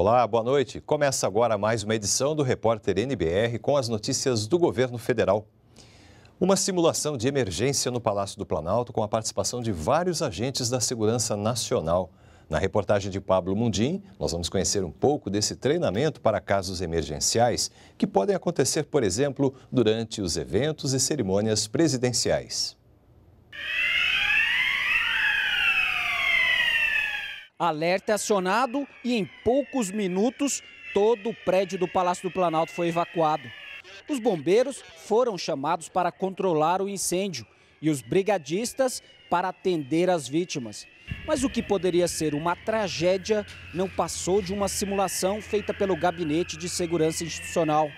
Olá, boa noite. Começa agora mais uma edição do Repórter NBR com as notícias do governo federal. Uma simulação de emergência no Palácio do Planalto com a participação de vários agentes da Segurança Nacional. Na reportagem de Pablo Mundim, nós vamos conhecer um pouco desse treinamento para casos emergenciais que podem acontecer, por exemplo, durante os eventos e cerimônias presidenciais. Alerta acionado e em poucos minutos todo o prédio do Palácio do Planalto foi evacuado. Os bombeiros foram chamados para controlar o incêndio e os brigadistas para atender as vítimas. Mas o que poderia ser uma tragédia não passou de uma simulação feita pelo Gabinete de Segurança Institucional.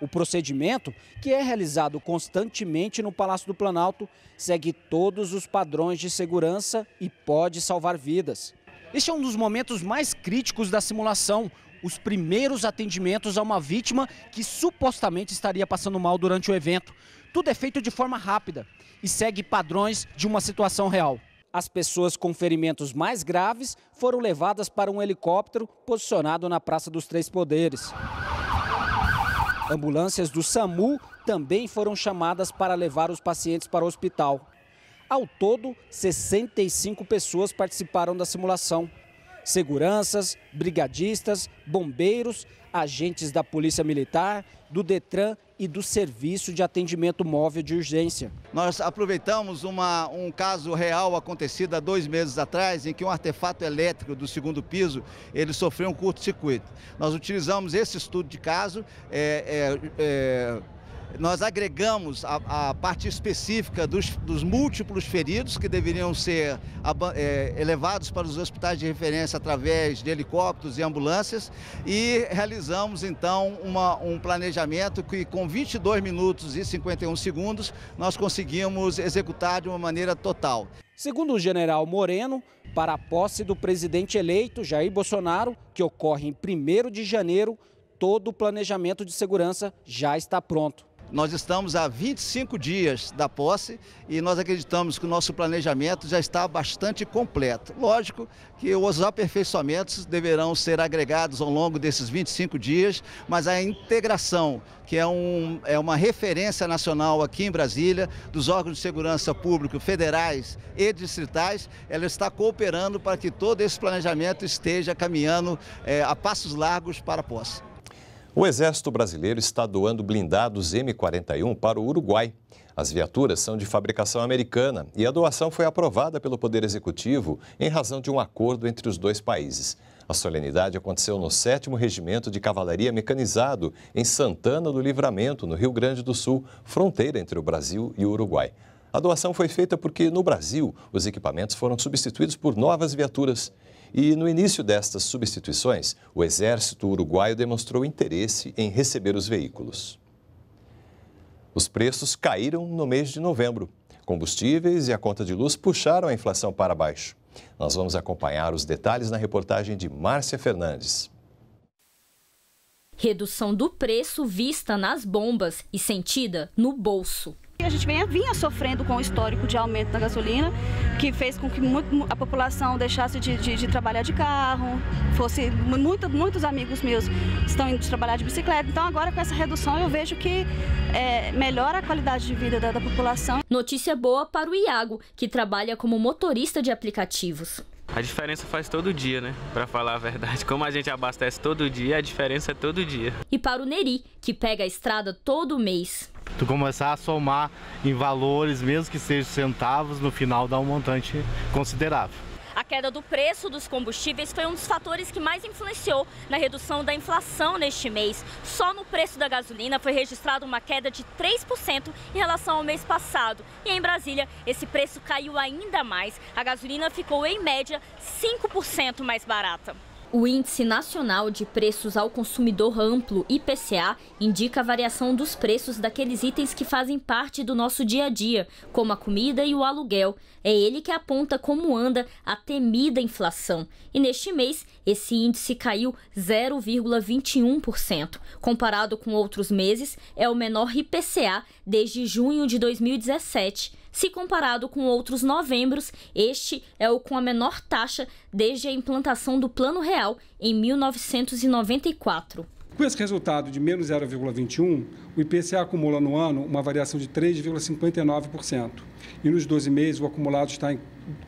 O procedimento, que é realizado constantemente no Palácio do Planalto, segue todos os padrões de segurança e pode salvar vidas. Este é um dos momentos mais críticos da simulação, os primeiros atendimentos a uma vítima que supostamente estaria passando mal durante o evento. Tudo é feito de forma rápida e segue padrões de uma situação real. As pessoas com ferimentos mais graves foram levadas para um helicóptero posicionado na Praça dos Três Poderes. Ambulâncias do SAMU também foram chamadas para levar os pacientes para o hospital. Ao todo, 65 pessoas participaram da simulação. Seguranças, brigadistas, bombeiros, agentes da Polícia Militar, do Detran e do Serviço de Atendimento Móvel de Urgência. Nós aproveitamos uma, um caso real acontecido há dois meses atrás, em que um artefato elétrico do segundo piso, ele sofreu um curto-circuito. Nós utilizamos esse estudo de caso, é, é, é nós agregamos a, a parte específica dos, dos, múltiplos feridos que deveriam ser é, elevados para os hospitais de referência através de helicópteros e ambulâncias e realizamos então uma, um planejamento que com 22 minutos e 51 segundos nós conseguimos executar de uma maneira total. Segundo o general Moreno, para a posse do presidente eleito Jair Bolsonaro, que ocorre em 1 de janeiro, todo o planejamento de segurança já está pronto. Nós estamos a 25 dias da posse e nós acreditamos que o nosso planejamento já está bastante completo. Lógico que os aperfeiçoamentos deverão ser agregados ao longo desses 25 dias, mas a integração, que é, um, é uma referência nacional aqui em Brasília, dos órgãos de segurança pública federais e distritais, ela está cooperando para que todo esse planejamento esteja caminhando é, a passos largos para a posse. O Exército Brasileiro está doando blindados M41 para o Uruguai. As viaturas são de fabricação americana e a doação foi aprovada pelo Poder Executivo em razão de um acordo entre os dois países. A solenidade aconteceu no 7 Regimento de Cavalaria Mecanizado, em Santana do Livramento, no Rio Grande do Sul, fronteira entre o Brasil e o Uruguai. A doação foi feita porque, no Brasil, os equipamentos foram substituídos por novas viaturas. E no início destas substituições, o Exército Uruguaio demonstrou interesse em receber os veículos. Os preços caíram no mês de novembro. Combustíveis e a conta de luz puxaram a inflação para baixo. Nós vamos acompanhar os detalhes na reportagem de Márcia Fernandes. Redução do preço vista nas bombas e sentida no bolso. A gente vinha sofrendo com o histórico de aumento da gasolina que fez com que muito, a população deixasse de, de, de, trabalhar de carro, fosse muito, muitos amigos meus estão indo trabalhar de bicicleta. Então agora com essa redução eu vejo que é, melhora a qualidade de vida da, da população. Notícia boa para o Iago, que trabalha como motorista de aplicativos. A diferença faz todo dia, né? Para falar a verdade, como a gente abastece todo dia, a diferença é todo dia. E para o Neri, que pega a estrada todo mês tu começar a somar em valores, mesmo que sejam centavos, no final dá um montante considerável. A queda do preço dos combustíveis foi um dos fatores que mais influenciou na redução da inflação neste mês. Só no preço da gasolina foi registrada uma queda de 3% em relação ao mês passado. E em Brasília, esse preço caiu ainda mais. A gasolina ficou, em média, 5% mais barata. O Índice Nacional de Preços ao Consumidor Amplo, IPCA, indica a variação dos preços daqueles itens que fazem parte do nosso dia a dia, como a comida e o aluguel. É ele que aponta como anda a temida inflação. E neste mês, esse índice caiu 0,21%. Comparado com outros meses, é o menor IPCA desde junho de 2017. Se comparado com outros novembros, este é o com a menor taxa desde a implantação do Plano Real em 1994. Com esse resultado de menos 0,21, o IPCA acumula no ano uma variação de 3,59% e nos 12 meses o acumulado está em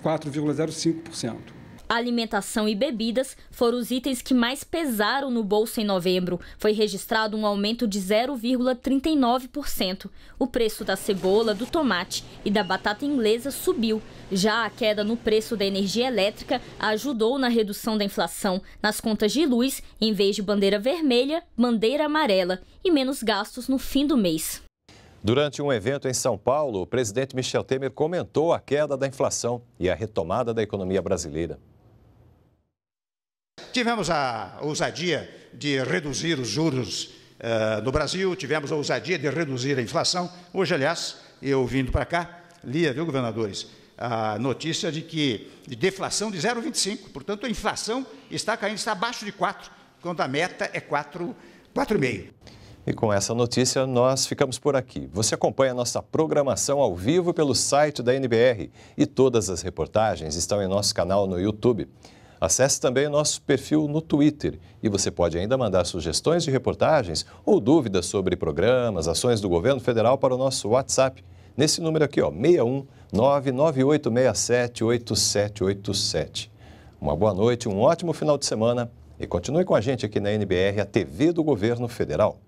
4,05% alimentação e bebidas foram os itens que mais pesaram no bolso em novembro. Foi registrado um aumento de 0,39%. O preço da cebola, do tomate e da batata inglesa subiu. Já a queda no preço da energia elétrica ajudou na redução da inflação. Nas contas de luz, em vez de bandeira vermelha, bandeira amarela e menos gastos no fim do mês. Durante um evento em São Paulo, o presidente Michel Temer comentou a queda da inflação e a retomada da economia brasileira. Tivemos a ousadia de reduzir os juros uh, no Brasil, tivemos a ousadia de reduzir a inflação. Hoje, aliás, eu vindo para cá, lia, viu, governadores, a notícia de que de deflação de 0,25. Portanto, a inflação está caindo, está abaixo de 4, quando a meta é 4,5. 4 e com essa notícia, nós ficamos por aqui. Você acompanha nossa programação ao vivo pelo site da NBR e todas as reportagens estão em nosso canal no YouTube. Acesse também o nosso perfil no Twitter e você pode ainda mandar sugestões de reportagens ou dúvidas sobre programas, ações do governo federal para o nosso WhatsApp. Nesse número aqui, ó, 61 998678787. Uma boa noite, um ótimo final de semana e continue com a gente aqui na NBR, a TV do Governo Federal.